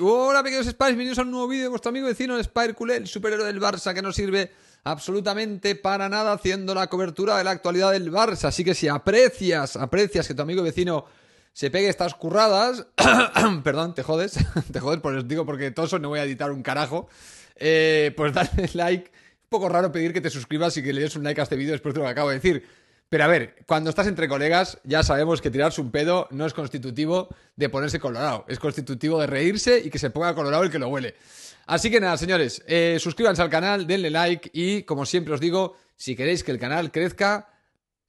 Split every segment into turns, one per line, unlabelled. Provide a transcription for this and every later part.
Hola pequeños Spires, bienvenidos a un nuevo vídeo de vuestro amigo vecino el Spire el superhéroe del Barça que no sirve absolutamente para nada haciendo la cobertura de la actualidad del Barça. Así que si aprecias, aprecias que tu amigo vecino se pegue estas curradas, perdón, te jodes, te jodes, por pues os digo porque toso no voy a editar un carajo, eh, pues dale like. un poco raro pedir que te suscribas y que le des un like a este vídeo después de lo que acabo de decir. Pero a ver, cuando estás entre colegas, ya sabemos que tirarse un pedo no es constitutivo de ponerse colorado, es constitutivo de reírse y que se ponga colorado el que lo huele. Así que nada, señores, eh, suscríbanse al canal, denle like y, como siempre os digo, si queréis que el canal crezca,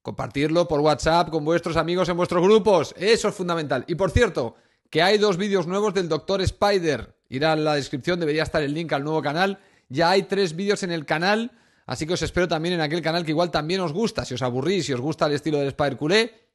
compartirlo por WhatsApp con vuestros amigos en vuestros grupos. Eso es fundamental. Y por cierto, que hay dos vídeos nuevos del Dr. Spider. Irá en la descripción, debería estar el link al nuevo canal. Ya hay tres vídeos en el canal Así que os espero también en aquel canal que igual también os gusta. Si os aburrís, si os gusta el estilo del Spider Culé,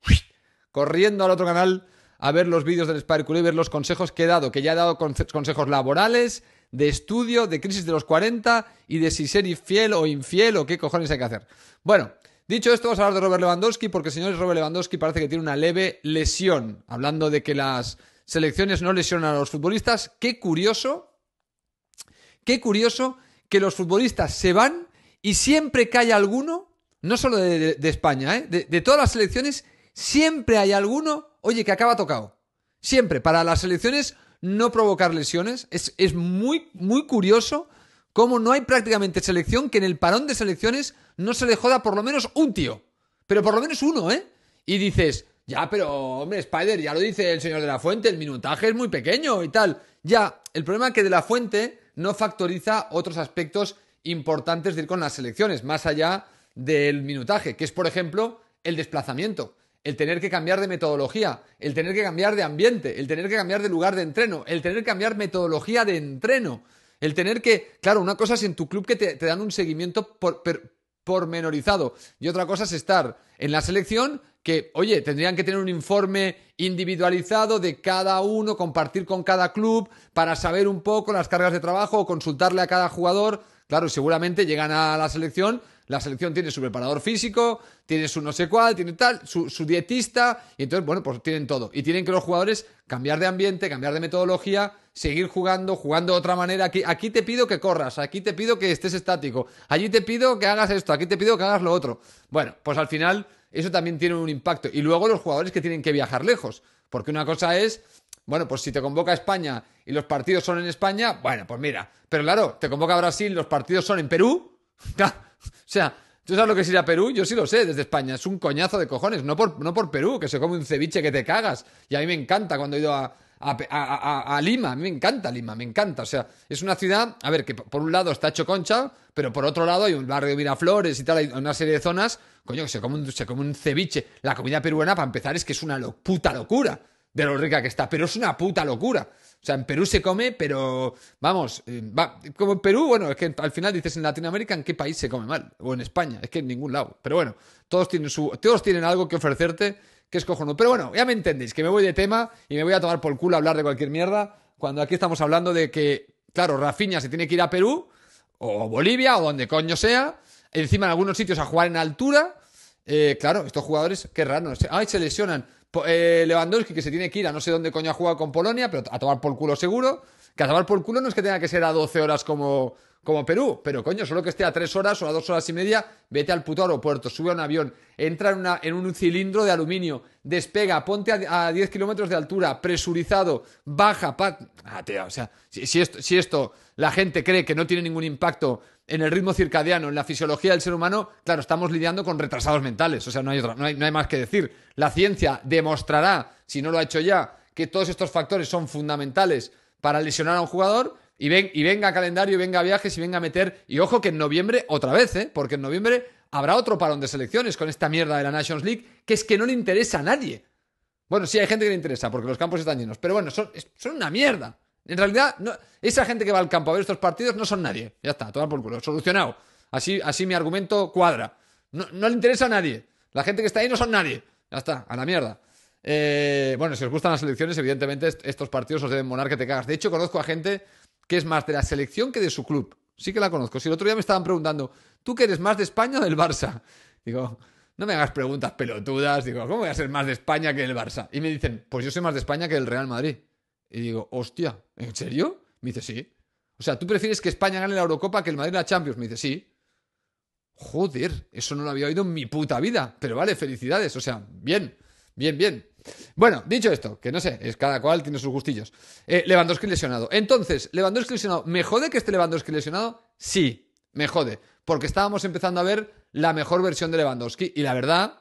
corriendo al otro canal a ver los vídeos del Spider Culé, ver los consejos que he dado, que ya he dado consejos laborales, de estudio, de crisis de los 40 y de si ser infiel o infiel o qué cojones hay que hacer. Bueno, Dicho esto, vamos a hablar de Robert Lewandowski porque, señores, Robert Lewandowski parece que tiene una leve lesión. Hablando de que las selecciones no lesionan a los futbolistas, qué curioso, qué curioso que los futbolistas se van y siempre que haya alguno, no solo de, España, ¿eh? de, todas las selecciones, siempre hay alguno, oye, que acaba tocado. Siempre, para las selecciones no provocar lesiones. Es, muy, muy curioso cómo no hay prácticamente selección que en el parón de selecciones no se le joda por lo menos un tío. Pero por lo menos uno, ¿eh? Y dices, ya, pero hombre, Spider, ya lo dice el señor de la Fuente, el minutaje es muy pequeño y tal. Ya, el problema es que de la Fuente no factoriza otros aspectos importantes de ir con las selecciones, más allá del minutaje, que es, por ejemplo, el desplazamiento, el tener que cambiar de metodología, el tener que cambiar de ambiente, el tener que cambiar de lugar de entreno, el tener que cambiar metodología de entreno, el tener que, claro, una cosa es en tu club que te, dan un seguimiento pormenorizado y otra cosa es estar en la selección que, oye, tendrían que tener un informe individualizado de cada uno, compartir con cada club para saber un poco las cargas de trabajo o consultarle a cada jugador Claro, seguramente llegan a la selección, la selección tiene su preparador físico, tiene su no sé cuál, tiene tal, su, dietista, y entonces, bueno, pues tienen todo. Y tienen que los jugadores cambiar de ambiente, cambiar de metodología, seguir jugando, jugando de otra manera. Aquí, aquí te pido que corras, aquí te pido que estés estático, allí te pido que hagas esto, aquí te pido que hagas lo otro. Bueno, pues al final eso también tiene un impacto. Y luego los jugadores que tienen que viajar lejos, porque una cosa es bueno, pues si te convoca a España y los partidos son en España, bueno, pues mira. Pero claro, te convoca a Brasil, los partidos son en Perú. o sea, ¿tú sabes lo que es ir a Perú? Yo sí lo sé, desde España. Es un coñazo de cojones. No por, no por Perú, que se come un ceviche que te cagas. Y a mí me encanta cuando he ido a, Lima. A mí me encanta Lima, me encanta. O sea, es una ciudad, a ver, que por un lado está hecho concha, pero por otro lado hay un barrio de Miraflores y tal, hay una serie de zonas. Coño, que se come un, se come un ceviche. La comida peruana, para empezar, es que es una lo, puta locura de lo rica que está. Pero es una puta locura. O sea, en Perú se come, pero vamos, eh, como en Perú, bueno, es que al final dices en Latinoamérica en qué país se come mal, o en España, es que en ningún lado. Pero bueno, todos tienen, su, todos tienen algo que ofrecerte que es cojonudo. Pero bueno, ya me entendéis, que me voy de tema y me voy a tomar por culo hablar de cualquier mierda, cuando aquí estamos hablando de que, claro, Rafiña se tiene que ir a Perú, o Bolivia, o donde coño sea, encima en algunos sitios a jugar en altura, eh, claro, estos jugadores, qué raro. Ay, se lesionan. Eh, Lewandowski, que se tiene que ir a no sé dónde coño ha jugado con Polonia, pero a tomar por culo seguro. Que a tomar por culo no es que tenga que ser a 12 horas como, como Perú, pero coño, solo que esté a 3 horas o a 2 horas y media, vete al puto aeropuerto, sube a un avión, entra en, un cilindro de aluminio, despega, ponte a, 10 kilómetros de altura, presurizado, baja, ah, o sea, si esto la gente cree que no tiene ningún impacto en el ritmo circadiano, en la fisiología del ser humano, claro, estamos lidiando con retrasados mentales. O sea, no hay, no hay, más que decir. La ciencia demostrará, si no lo ha hecho ya, que todos estos factores son fundamentales para lesionar a un jugador. Y, ven, y venga calendario, y venga viajes, y venga a meter. Y ojo que en noviembre, otra vez, ¿eh? porque en noviembre habrá otro parón de selecciones con esta mierda de la Nations League, que es que no le interesa a nadie. Bueno, sí, hay gente que le interesa, porque los campos están llenos. Pero bueno, son una mierda. En realidad, esa gente que va al campo a ver estos partidos no son nadie. Ya está, toma por culo. Solucionado. Así, así mi argumento cuadra. No, le interesa a nadie. La gente que está ahí no son nadie. Ya está, a la mierda. Eh, bueno, si os gustan las elecciones, evidentemente estos partidos os deben molar que te cagas. De hecho, conozco a gente que es más de la selección que de su club. Sí que la conozco. Si el otro día me estaban preguntando, ¿tú que eres más de España o del Barça? Digo, no me hagas preguntas pelotudas. Digo, ¿cómo voy a ser más de España que del Barça? Y me dicen, pues yo soy más de España que del Real Madrid. Y digo, hostia, ¿en serio? Me dice, sí. O sea, ¿tú prefieres que España gane la Eurocopa que el Madrid la Champions? Me dice, sí. Joder, eso no lo había oído en mi puta vida. Pero vale, felicidades. O sea, bien, bien, bien. Bueno, dicho esto, que no sé, es cada cual tiene sus gustillos. Eh, Lewandowski lesionado. Entonces, Lewandowski lesionado. ¿Me jode que esté Lewandowski lesionado? Sí, me jode. Porque estábamos empezando a ver la mejor versión de Lewandowski. Y la verdad,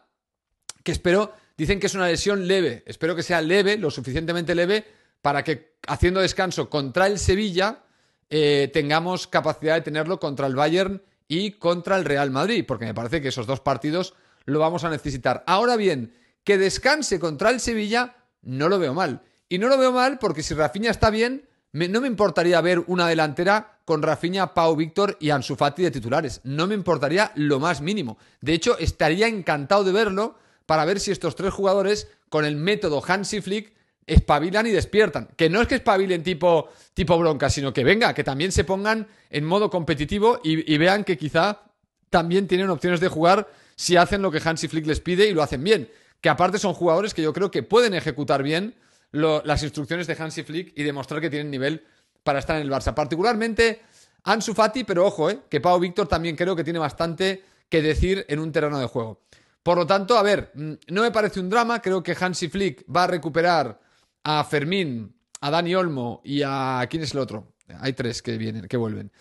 que espero, dicen que es una lesión leve. Espero que sea leve, lo suficientemente leve para que haciendo descanso contra el Sevilla eh, tengamos capacidad de tenerlo contra el Bayern y contra el Real Madrid, porque me parece que esos dos partidos lo vamos a necesitar. Ahora bien, que descanse contra el Sevilla no lo veo mal. Y no lo veo mal porque si Rafinha está bien, no me importaría ver una delantera con Rafinha, Pau Víctor y Ansu Fati de titulares. No me importaría lo más mínimo. De hecho, estaría encantado de verlo para ver si estos tres jugadores, con el método Hansi Flick, espabilan y despiertan. Que no es que espabilen tipo, tipo bronca, sino que venga, que también se pongan en modo competitivo y, vean que quizá también tienen opciones de jugar si hacen lo que Hansi Flick les pide y lo hacen bien. Que aparte son jugadores que yo creo que pueden ejecutar bien las instrucciones de Hansi Flick y demostrar que tienen nivel para estar en el Barça. Particularmente Ansu Fati, pero ojo, eh, que Pau Víctor también creo que tiene bastante que decir en un terreno de juego. Por lo tanto, a ver, mm, no me parece un drama, creo que Hansi Flick va a recuperar a Fermín, a Dani Olmo y a. ¿Quién es el otro? Hay tres que vienen, que vuelven.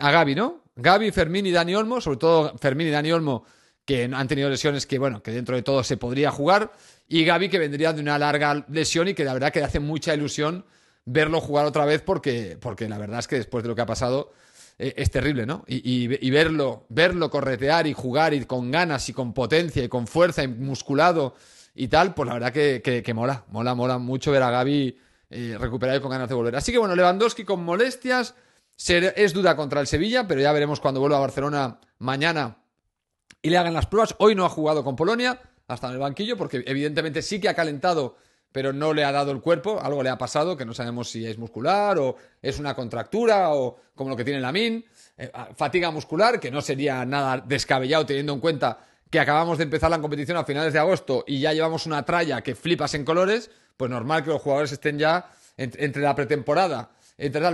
a Gaby, ¿no? Gaby, Fermín y Dani Olmo, sobre todo Fermín y Dani Olmo, que han tenido lesiones que, bueno, que dentro de todo se podría jugar. Y Gaby, que vendría de una larga lesión y que la verdad que le hace mucha ilusión verlo jugar otra vez porque, porque la verdad es que después de lo que ha pasado eh, es terrible, ¿no? Y, y, verlo, verlo corretear y jugar y con ganas y con potencia y con fuerza y musculado y tal, pues la verdad que, que, mola, mola, mola mucho ver a Gaby eh, recuperado y con ganas de volver. Así que bueno, Lewandowski con molestias, es duda contra el Sevilla, pero ya veremos cuando vuelva a Barcelona mañana y le hagan las pruebas. Hoy no ha jugado con Polonia, hasta en el banquillo, porque evidentemente sí que ha calentado, pero no le ha dado el cuerpo, algo le ha pasado, que no sabemos si es muscular o es una contractura o como lo que tiene la MIN, eh, ah, fatiga muscular, que no sería nada descabellado teniendo en cuenta que acabamos de empezar la competición a finales de agosto y ya llevamos una tralla que flipas en colores, pues normal que los jugadores estén ya entre, la pretemporada.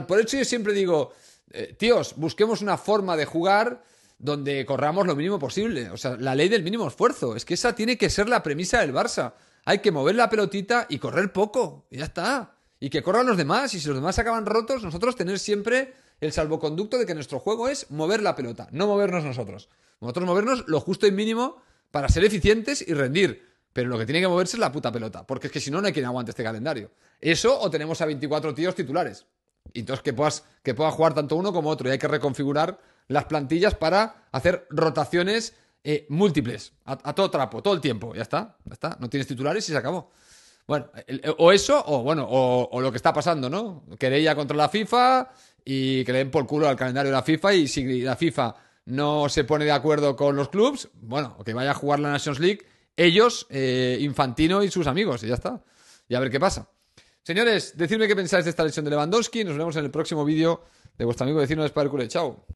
Por eso yo siempre digo, eh, tíos, busquemos una forma de jugar donde corramos lo mínimo posible. O sea, la ley del mínimo esfuerzo. Es que esa tiene que ser la premisa del Barça. Hay que mover la pelotita y correr poco. Y ya está. Y que corran los demás. Y si los demás acaban rotos, nosotros tener siempre el salvoconducto de que nuestro juego es mover la pelota, no movernos nosotros. Nosotros movernos lo justo y mínimo para ser eficientes y rendir. Pero lo que tiene que moverse es la puta pelota, porque es que si no, no hay quien aguante este calendario. Eso o tenemos a 24 tíos titulares. Y entonces que puedas, que pueda jugar tanto uno como otro. Y hay que reconfigurar las plantillas para hacer rotaciones eh, múltiples, a, todo trapo, todo el tiempo. Ya está, ya está. No tienes titulares y se acabó. Bueno, o eso, o bueno, o, o, lo que está pasando, ¿no? Querella contra la FIFA, y que le den por culo al calendario de la FIFA y si la FIFA no se pone de acuerdo con los clubes, bueno, que vaya a jugar la Nations League ellos, eh, Infantino y sus amigos y ya está. Y a ver qué pasa. Señores, decidme qué pensáis de esta lesión de Lewandowski. Nos vemos en el próximo vídeo de vuestro amigo vecino de Spider Chao.